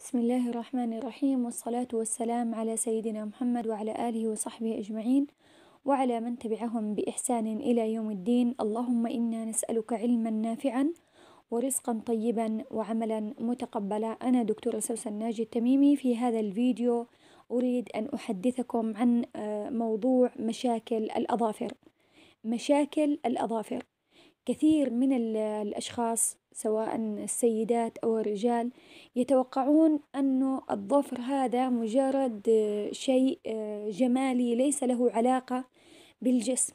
بسم الله الرحمن الرحيم والصلاة والسلام على سيدنا محمد وعلى آله وصحبه أجمعين وعلى من تبعهم بإحسان إلى يوم الدين اللهم إنا نسألك علما نافعا ورزقا طيبا وعملا متقبلا أنا دكتورة سوسن ناجي التميمي في هذا الفيديو أريد أن أحدثكم عن آه، موضوع مشاكل الأظافر مشاكل الأظافر كثير من الأشخاص سواء السيدات أو الرجال يتوقعون أنه الظفر هذا مجرد شيء آه، جمالي ليس له علاقة بالجسم،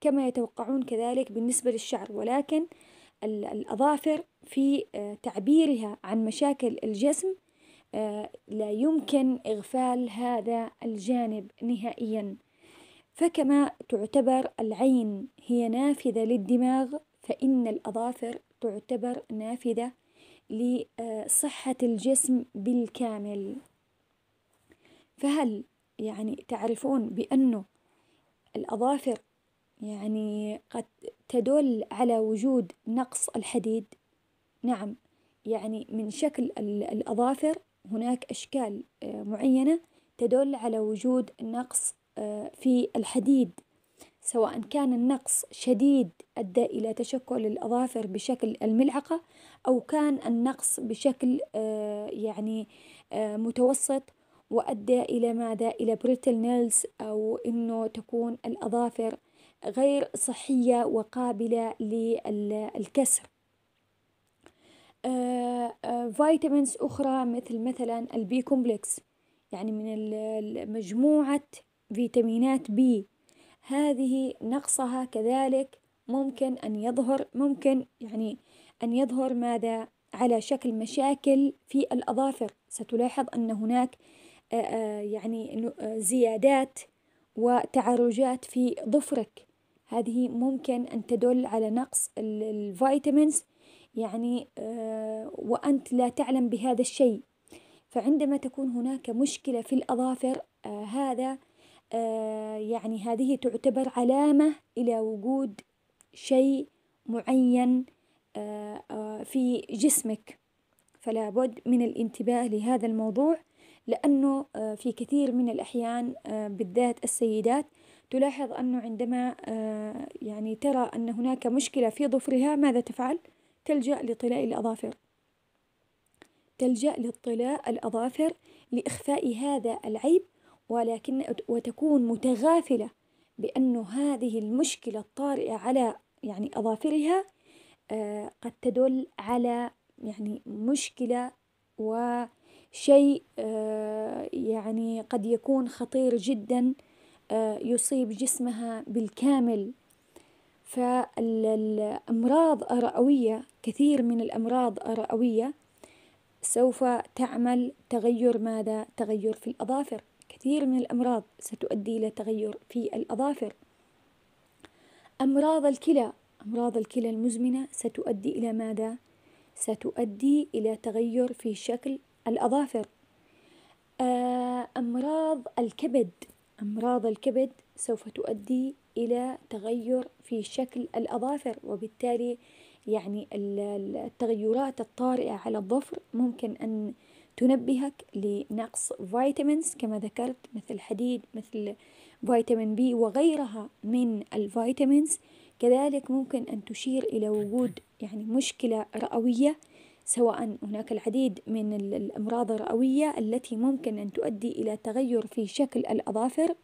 كما يتوقعون كذلك بالنسبة للشعر، ولكن الأظافر في آه، تعبيرها عن مشاكل الجسم آه، لا يمكن إغفال هذا الجانب نهائيًا. فكما تعتبر العين هي نافذة للدماغ فإن الأظافر تعتبر نافذة لصحة الجسم بالكامل فهل يعني تعرفون بأنه الأظافر يعني قد تدل على وجود نقص الحديد نعم يعني من شكل الأظافر هناك أشكال آه، معينة تدل على وجود نقص آه، في الحديد سواء كان النقص شديد أدى إلى تشكل الأظافر بشكل الملعقة أو كان النقص بشكل آه، يعني آه، متوسط وأدى إلى ماذا؟ إلى بريتل نيلز أو إنه تكون الأظافر غير صحية وقابلة للكسر فيتامينز أخرى مثل مثلا البي كومبلكس يعني من مجموعة فيتامينات بي هذه نقصها كذلك ممكن أن يظهر ممكن يعني أن يظهر ماذا على شكل مشاكل في الأظافر ستلاحظ أن هناك يعني زيادات وتعرجات في ظفرك هذه ممكن أن تدل على نقص الفيتامينز يعني وأنت لا تعلم بهذا الشيء فعندما تكون هناك مشكلة في الأظافر هذا آه، يعني هذه تعتبر علامة إلى وجود شيء معين آه، آه، في جسمك فلا بد من الانتباه لهذا الموضوع لأنه في كثير من الأحيان بالذات السيدات تلاحظ أنه عندما يعني ترى أن هناك مشكلة في ظفرها ماذا تفعل؟ تلجأ لطلاء الأظافر تلجأ لطلاء الأظافر لإخفاء هذا العيب ولكن وتكون متغافلة بأن هذه المشكلة الطارئة على يعني أظافرها آه، قد تدل على يعني مشكلة وشيء آه، يعني قد يكون خطير جدا آه، يصيب جسمها بالكامل فالأمراض الرئوية كثير من الأمراض الرئوية سوف تعمل تغير ماذا؟ تغير في الأظافر كثير من الأمراض ستؤدي إلى تغير في الأظافر أمراض الكلى أمراض الكلى المزمنة ستؤدي إلى ماذا؟ ستؤدي إلى تغير في شكل الأظافر آه، أمراض الكبد أمراض الكبد سوف تؤدي إلى تغير في شكل الأظافر وبالتالي يعني التغيرات الطارئة على الظفر ممكن أن تنبهك لنقص فيتامينز كما ذكرت مثل الحديد مثل فيتامين بي وغيرها من الفيتامينز كذلك ممكن أن تشير إلى وجود يعني مشكلة رئوية سواء هناك العديد من الأمراض الرئوية التي ممكن أن تؤدي إلى تغير في شكل الأظافر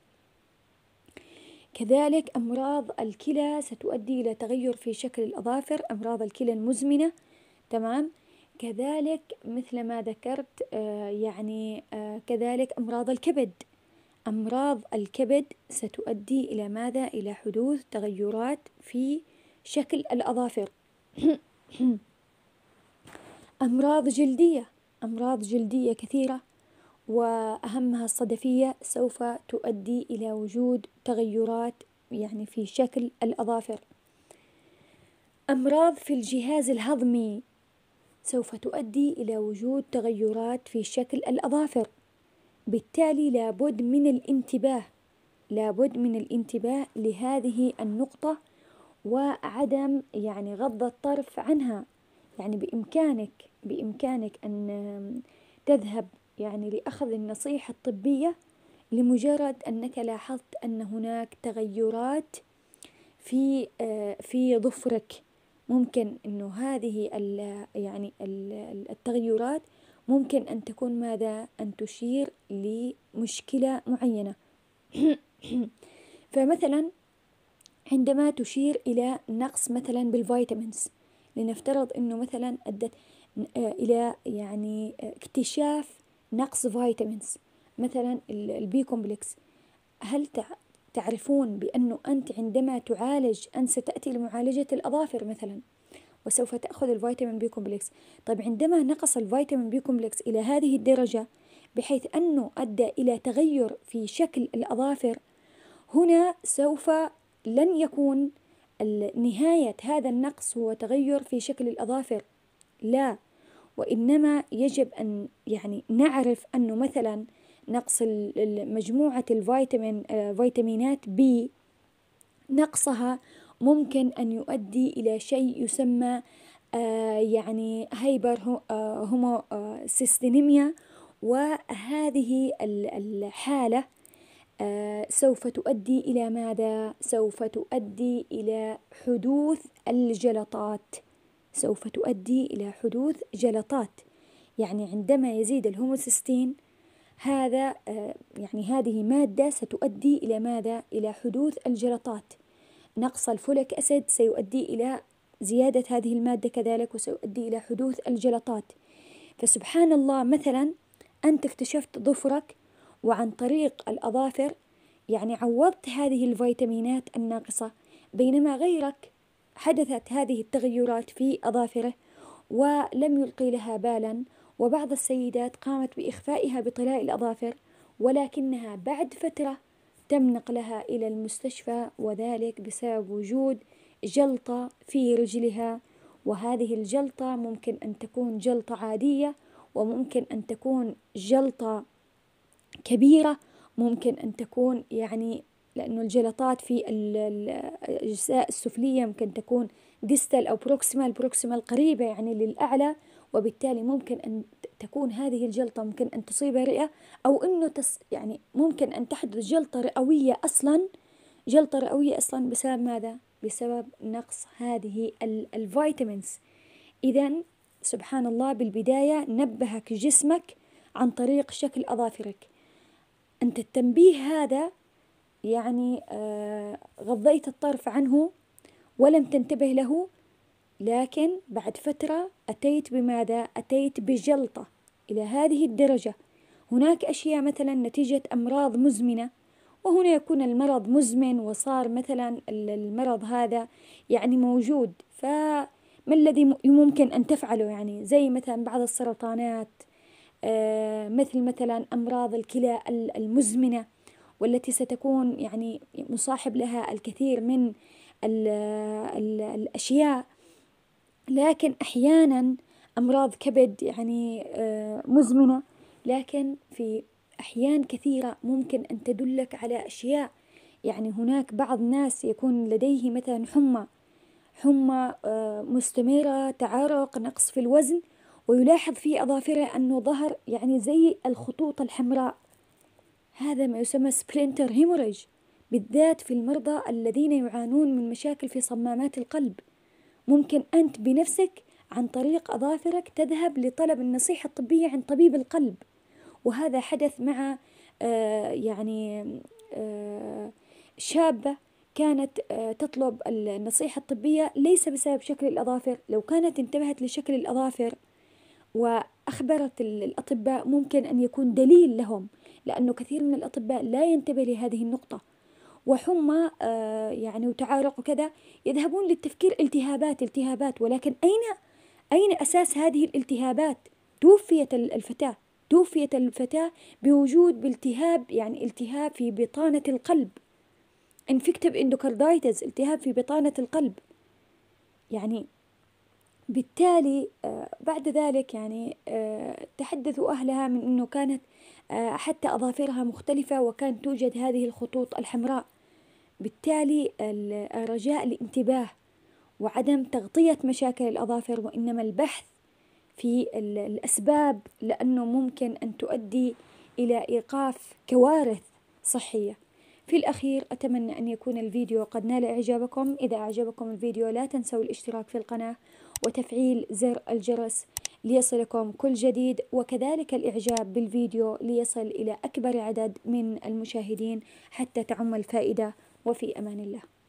كذلك أمراض الكلى ستؤدي إلى تغير في شكل الأظافر أمراض الكلى المزمنة تمام كذلك مثل ما ذكرت آه، يعني آه، كذلك أمراض الكبد أمراض الكبد ستؤدي إلى ماذا؟ إلى حدوث تغيرات في شكل الأظافر أمراض جلدية أمراض جلدية كثيرة وأهمها الصدفية سوف تؤدي إلى وجود تغيرات يعني في شكل الأظافر أمراض في الجهاز الهضمي سوف تؤدي إلى وجود تغيرات في شكل الأظافر بالتالي لابد من الانتباه لابد من الانتباه لهذه النقطة وعدم يعني غض الطرف عنها يعني بإمكانك بإمكانك أن تذهب يعني لأخذ النصيحة الطبية لمجرد أنك لاحظت أن هناك تغيرات في آه، في ظفرك ممكن إنه هذه ال يعني ال التغيرات ممكن أن تكون ماذا أن تشير لمشكلة معينة فمثلا عندما تشير إلى نقص مثلا بالفيتامينز لنفترض أنه مثلا أدت إلى يعني اكتشاف نقص فيتامينز مثلا البي كومبلكس هل تعرفون بأنه أنت عندما تعالج أنت ستأتي لمعالجة الأظافر مثلا وسوف تأخذ الفيتامين بي كومبلكس طيب عندما نقص الفيتامين بي كومبلكس إلى هذه الدرجة بحيث أنه أدى إلى تغير في شكل الأظافر هنا سوف لن يكون نهاية هذا النقص هو تغير في شكل الأظافر لا وإنما يجب أن يعني نعرف أنه مثلا نقص مجموعة الفيتامين آه، فيتامينات بي نقصها ممكن أن يؤدي إلى شيء يسمى آه، يعني هايبر آه، هوموسيستينيميا وهذه الحالة سوف تؤدي إلى ماذا؟ سوف تؤدي إلى حدوث الجلطات سوف تؤدي إلى حدوث جلطات يعني عندما يزيد الهوموسيستين هذا آه، يعني هذه مادة ستؤدي إلى ماذا؟ إلى حدوث الجلطات نقص الفوليك أسيد سيؤدي إلى زيادة هذه المادة كذلك وسيؤدي إلى حدوث الجلطات فسبحان الله مثلا أنت اكتشفت ظفرك وعن طريق الأظافر يعني عوضت هذه الفيتامينات الناقصة بينما غيرك حدثت هذه التغيرات في أظافره ولم يلقي لها بالا وبعض السيدات قامت بإخفائها بطلاء الأظافر ولكنها بعد فترة تم نقلها إلى المستشفى وذلك بسبب وجود جلطة في رجلها وهذه الجلطة ممكن أن تكون جلطة عادية وممكن أن تكون جلطة كبيرة ممكن أن تكون يعني لأنه الجلطات في الأجزاء السفلية ممكن تكون ديستال أو بروكسيمال بروكسيمال قريبة يعني للأعلى وبالتالي ممكن أن تكون هذه الجلطة ممكن أن تصيب رئة أو أنه تس يعني ممكن أن تحدث جلطة رئوية أصلا جلطة رئوية أصلا بسبب ماذا؟ بسبب نقص هذه الفيتامينز إذا سبحان الله بالبداية نبهك جسمك عن طريق شكل أظافرك أنت التنبيه هذا يعني آه، غضيت الطرف عنه ولم تنتبه له لكن بعد فترة أتيت بماذا؟ أتيت بجلطة إلى هذه الدرجة هناك أشياء مثلا نتيجة أمراض مزمنة وهنا يكون المرض مزمن وصار مثلا المرض هذا يعني موجود فما الذي ممكن أن تفعله يعني زي مثلا بعض السرطانات آه، مثل مثلا أمراض الكلى المزمنة والتي ستكون يعني مصاحب لها الكثير من الأشياء لكن أحيانا أمراض كبد يعني آه، مزمنة لكن في أحيان كثيرة ممكن أن تدلك على أشياء يعني هناك بعض الناس يكون لديه مثلا حمى حمى آه، مستمرة تعرق نقص في الوزن ويلاحظ في أظافره أنه ظهر يعني زي الخطوط الحمراء هذا ما يسمى سبلينتر هيموريج بالذات في المرضى الذين يعانون من مشاكل في صمامات القلب ممكن أنت بنفسك عن طريق أظافرك تذهب لطلب النصيحة الطبية عند طبيب القلب وهذا حدث مع آه، يعني آه، شابة كانت آه، تطلب النصيحة الطبية ليس بسبب شكل الأظافر لو كانت انتبهت لشكل الأظافر وأخبرت الأطباء ممكن أن يكون دليل لهم لأنه كثير من الأطباء لا ينتبه لهذه النقطة وحمى آه، يعني وتعارق وكذا يذهبون للتفكير التهابات التهابات ولكن أين أين أساس هذه الالتهابات توفيت الفتاة توفيت الفتاة بوجود بالتهاب يعني التهاب في بطانة القلب انفكتب اندوكاردايتز التهاب في بطانة القلب يعني بالتالي آه، بعد ذلك يعني آه، تحدثوا أهلها من أنه كانت حتى أظافرها مختلفة وكانت توجد هذه الخطوط الحمراء بالتالي الرجاء الانتباه وعدم تغطية مشاكل الأظافر وإنما البحث في الأسباب لأنه ممكن أن تؤدي إلى إيقاف كوارث صحية في الأخير أتمنى أن يكون الفيديو قد نال إعجابكم إذا أعجبكم الفيديو لا تنسوا الاشتراك في القناة وتفعيل زر الجرس ليصلكم كل جديد وكذلك الإعجاب بالفيديو ليصل إلى أكبر عدد من المشاهدين حتى تعم الفائدة وفي أمان الله